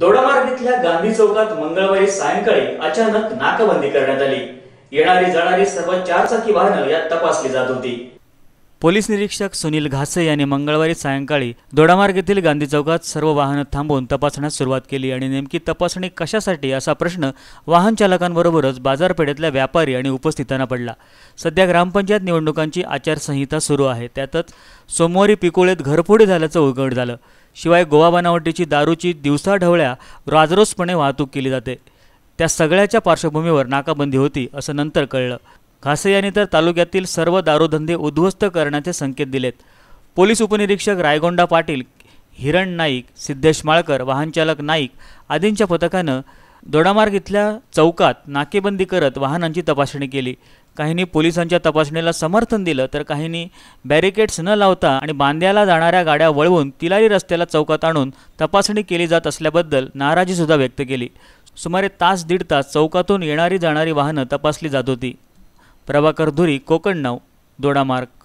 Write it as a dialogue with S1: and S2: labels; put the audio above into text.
S1: दोडामार्ग इथल्या गांधी चौकात मंगळवारी सायंकाळी अचानक नाकाबंदी करण्यात आली येणारी जाणारी सर्व चारचाकी जात होती
S2: पोलीस निरीक्षक सुनील घासे यांनी मंगळवारी सायंकाळी दोडामार्ग येथील गांधी चौकात सर्व वाहनं थांबवून तपासण्यास सुरुवात केली आणि नेमकी तपासणी कशासाठी असा प्रश्न वाहन चालकांबरोबरच बाजारपेठेतल्या व्यापारी आणि उपस्थितांना पडला सध्या ग्रामपंचायत निवडणुकांची आचारसंहिता सुरू आहे त्यातच सोमवारी पिकोळेत घरफोडी झाल्याचं उघड झालं शिवाय गोवा बनावटीची दारूची दिवसाढवळ्या राजरोसपणे वाहतूक केली जाते त्या सगळ्याच्या पार्श्वभूमीवर नाकाबंदी होती असं नंतर कळलं घासे यांनी तर तालुक्यातील सर्व दारूधंदे उद्ध्वस्त करण्याचे संकेत दिलेत पोलीस उपनिरीक्षक रायगोंडा पाटील हिरण नाईक सिद्धेश माळकर वाहनचालक नाईक आदींच्या पथकानं दोडामार्ग इथल्या चौकात नाकेबंदी करत वाहनांची तपासणी केली काहींनी पोलिसांच्या तपासणीला समर्थन दिलं तर काहींनी बॅरिकेड्स न लावता आणि बांद्याला जाणाऱ्या गाड्या वळवून तिलारी रस्त्याला चौकात आणून तपासणी केली जात असल्याबद्दल नाराजीसुद्धा व्यक्त केली सुमारे तास दीड तास चौकातून येणारी जाणारी वाहनं तपासली जात होती प्रभाकर धुरी कोकण नाव दोडामार्ग